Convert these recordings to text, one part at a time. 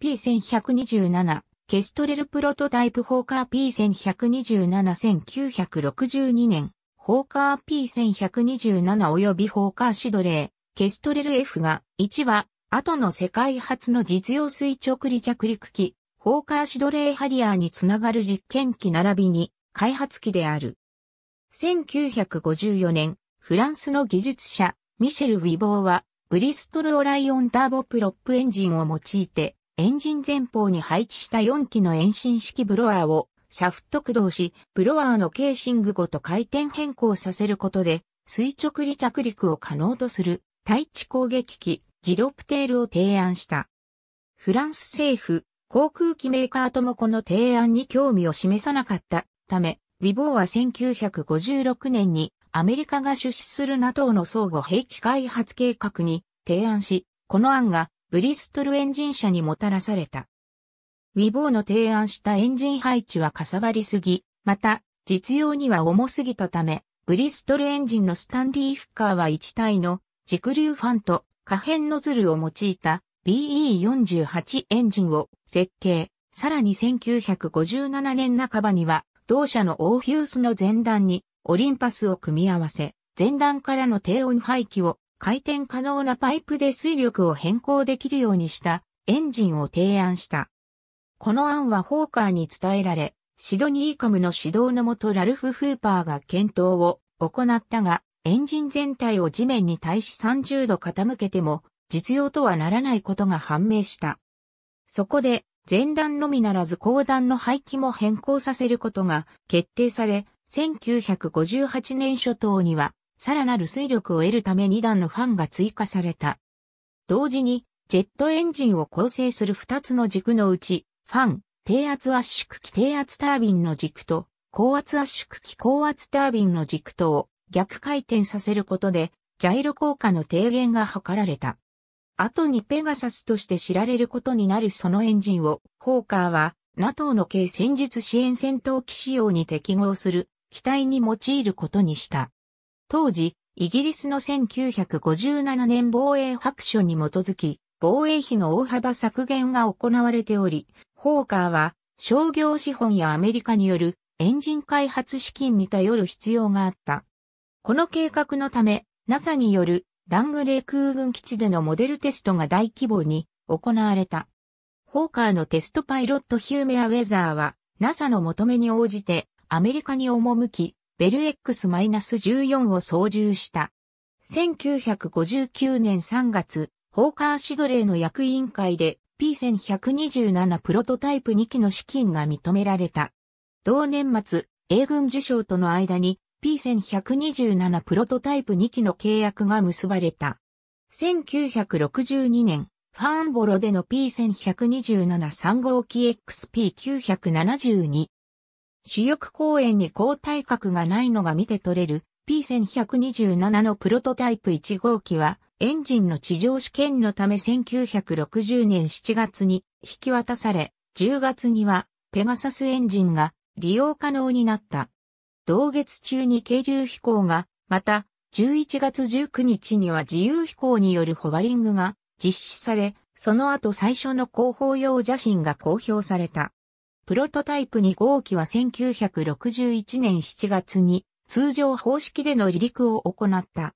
P1127、ケストレルプロトタイプホーカー P1127-1962 年、ホーカー P1127 及びホーカーシドレー、ケストレル F が1は、後の世界初の実用垂直離着陸機、ホーカーシドレーハリアーにつながる実験機並びに、開発機である。1954年、フランスの技術者、ミシェル・ウィボーは、ブリストルオライオンターボプロップエンジンを用いて、エンジン前方に配置した4機の遠心式ブロワーをシャフト駆動し、ブロワーのケーシングごと回転変更させることで、垂直離着陸を可能とする対地攻撃機、ジロプテールを提案した。フランス政府、航空機メーカーともこの提案に興味を示さなかったため、ウィボーは1956年にアメリカが出資する NATO の相互兵器開発計画に提案し、この案がブリストルエンジン車にもたらされた。ウィボーの提案したエンジン配置はかさばりすぎ、また、実用には重すぎたため、ブリストルエンジンのスタンリーフッカーは1体の軸流ファンと可変ノズルを用いた BE48 エンジンを設計。さらに1957年半ばには、同社のオーフュースの前段にオリンパスを組み合わせ、前段からの低温排気を回転可能なパイプで水力を変更できるようにしたエンジンを提案した。この案はホーカーに伝えられ、シドニーカムの指導のもとラルフ・フーパーが検討を行ったが、エンジン全体を地面に対し30度傾けても実用とはならないことが判明した。そこで前段のみならず後段の排気も変更させることが決定され、1958年初頭にはさらなる水力を得るため2段のファンが追加された。同時に、ジェットエンジンを構成する2つの軸のうち、ファン、低圧圧縮機低圧タービンの軸と、高圧圧縮機高圧タービンの軸とを逆回転させることで、ジャイロ効果の低減が図られた。後にペガサスとして知られることになるそのエンジンを、ホーカーは、NATO の軽戦術支援戦闘機仕様に適合する機体に用いることにした。当時、イギリスの1957年防衛白書に基づき、防衛費の大幅削減が行われており、ホーカーは商業資本やアメリカによるエンジン開発資金に頼る必要があった。この計画のため、NASA によるラングレー空軍基地でのモデルテストが大規模に行われた。ホーカーのテストパイロットヒューメアウェザーは NASA の求めに応じてアメリカに赴き、ベル X-14 を操縦した。1959年3月、ホーカーシドレーの役員会で P1127 プロトタイプ2機の資金が認められた。同年末、英軍受賞との間に P1127 プロトタイプ2機の契約が結ばれた。1962年、ファーンボロでの P1127 3号機 XP972 主翼公園に交代角がないのが見て取れる P1127 のプロトタイプ1号機はエンジンの地上試験のため1960年7月に引き渡され、10月にはペガサスエンジンが利用可能になった。同月中に軽流飛行が、また11月19日には自由飛行によるホバリングが実施され、その後最初の広報用写真が公表された。プロトタイプ2号機は1961年7月に通常方式での離陸を行った。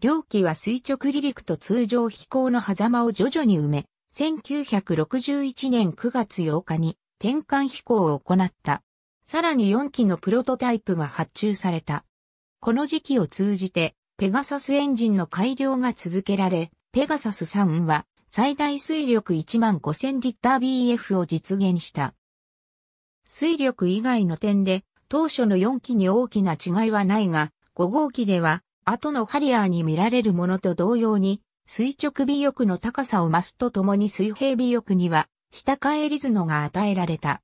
両機は垂直離陸と通常飛行の狭間を徐々に埋め、1961年9月8日に転換飛行を行った。さらに4機のプロトタイプが発注された。この時期を通じて、ペガサスエンジンの改良が続けられ、ペガサス3は最大水力1万5000リッター BF を実現した。水力以外の点で、当初の4機に大きな違いはないが、5号機では、後のハリアーに見られるものと同様に、垂直尾翼の高さを増すとともに水平尾翼には、下返り図のが与えられた。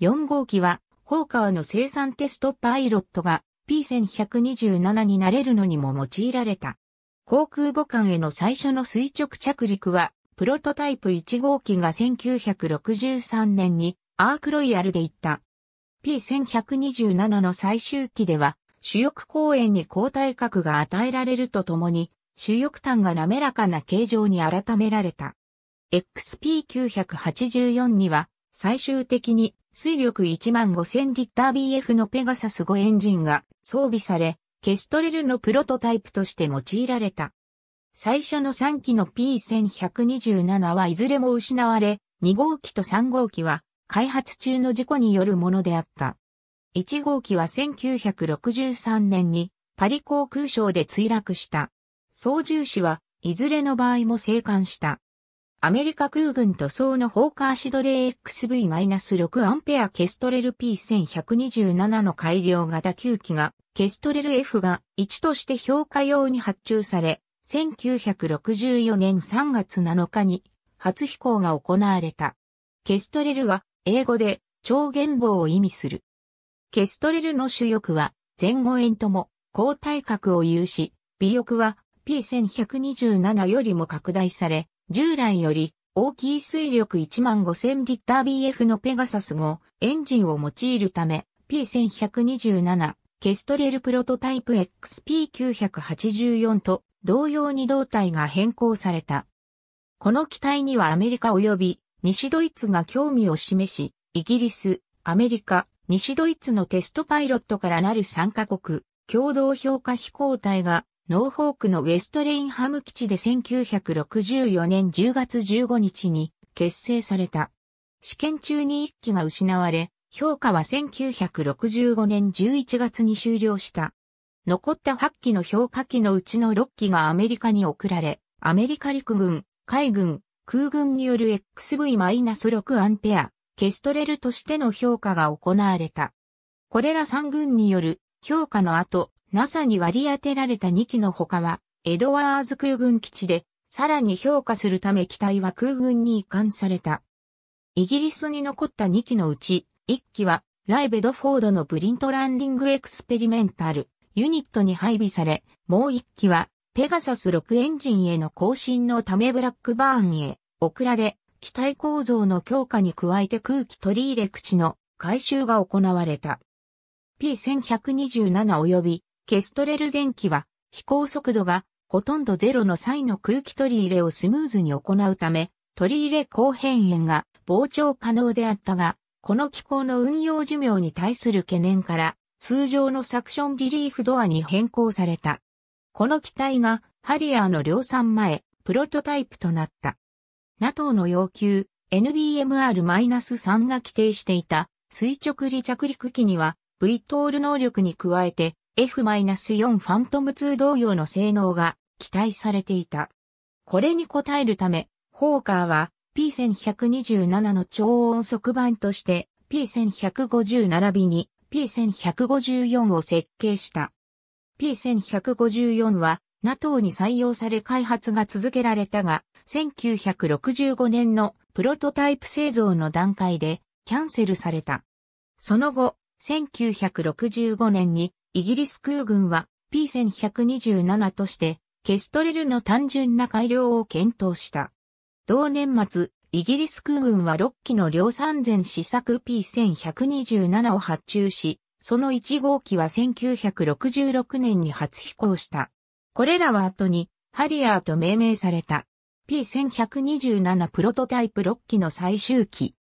4号機は、ホーカーの生産テストパイロットが P1127 になれるのにも用いられた。航空母艦への最初の垂直着陸は、プロトタイプ1号機が1963年にアークロイヤルで行った。P1127 の最終期では、主翼公園に交代核が与えられるとともに、主翼端が滑らかな形状に改められた。XP984 には、最終的に水力1万5000リッター BF のペガサス5エンジンが装備され、ケストレルのプロトタイプとして用いられた。最初の3機の P1127 はいずれも失われ、2号機と3号機は開発中の事故によるものであった。1号機は1963年にパリ航空省で墜落した。操縦士はいずれの場合も生還した。アメリカ空軍塗装のホーカーシドレー XV-6 アンペアケストレル P1127 の改良型9機がケストレル F が1として評価用に発注され、1964年3月7日に初飛行が行われた。ケストレルは英語で超言語を意味する。ケストレルの主翼は前後円とも高体格を有し、尾翼は P1127 よりも拡大され、従来より大きい水力15000リッター BF のペガサス号エンジンを用いるため P1127 ケストレルプロトタイプ XP984 と同様に胴体が変更された。この機体にはアメリカ及び西ドイツが興味を示し、イギリス、アメリカ、西ドイツのテストパイロットからなる3カ国、共同評価飛行隊が、ノーフォークのウェストレインハム基地で1964年10月15日に結成された。試験中に1機が失われ、評価は1965年11月に終了した。残った8機の評価機のうちの6機がアメリカに送られ、アメリカ陸軍、海軍、空軍による XV-6 アンペア、ケストレルとしての評価が行われた。これら3軍による評価の後、NASA に割り当てられた2機の他は、エドワーズ空軍基地で、さらに評価するため機体は空軍に移管された。イギリスに残った2機のうち、1機は、ライベドフォードのブリントランディングエクスペリメンタル、ユニットに配備され、もう1機は、ペガサス6エンジンへの更新のためブラックバーンへ、送られ、機体構造の強化に加えて空気取り入れ口の改修が行われた。P1127 及びケストレル前期は飛行速度がほとんどゼロの際の空気取り入れをスムーズに行うため、取り入れ後変炎が膨張可能であったが、この機構の運用寿命に対する懸念から、通常のサクションリリーフドアに変更された。この機体がハリアーの量産前、プロトタイプとなった。NATO の要求 NBMR-3 が規定していた垂直離着陸機には V トール能力に加えて F-4 ファントム2同様の性能が期待されていた。これに応えるため、ホーカーは P1127 の超音速版として P1150 並びに P1154 を設計した。P1154 は NATO に採用され開発が続けられたが、1965年のプロトタイプ製造の段階でキャンセルされた。その後、1965年にイギリス空軍は P1127 としてケストレルの単純な改良を検討した。同年末、イギリス空軍は6機の量産前試作 P1127 を発注し、その1号機は1966年に初飛行した。これらは後にハリアーと命名された P1127 プロトタイプ6機の最終機。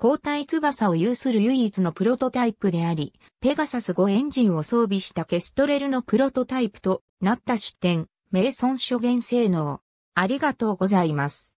交代翼を有する唯一のプロトタイプであり、ペガサス5エンジンを装備したケストレルのプロトタイプとなった出イ名ン諸元性能。ありがとうございます。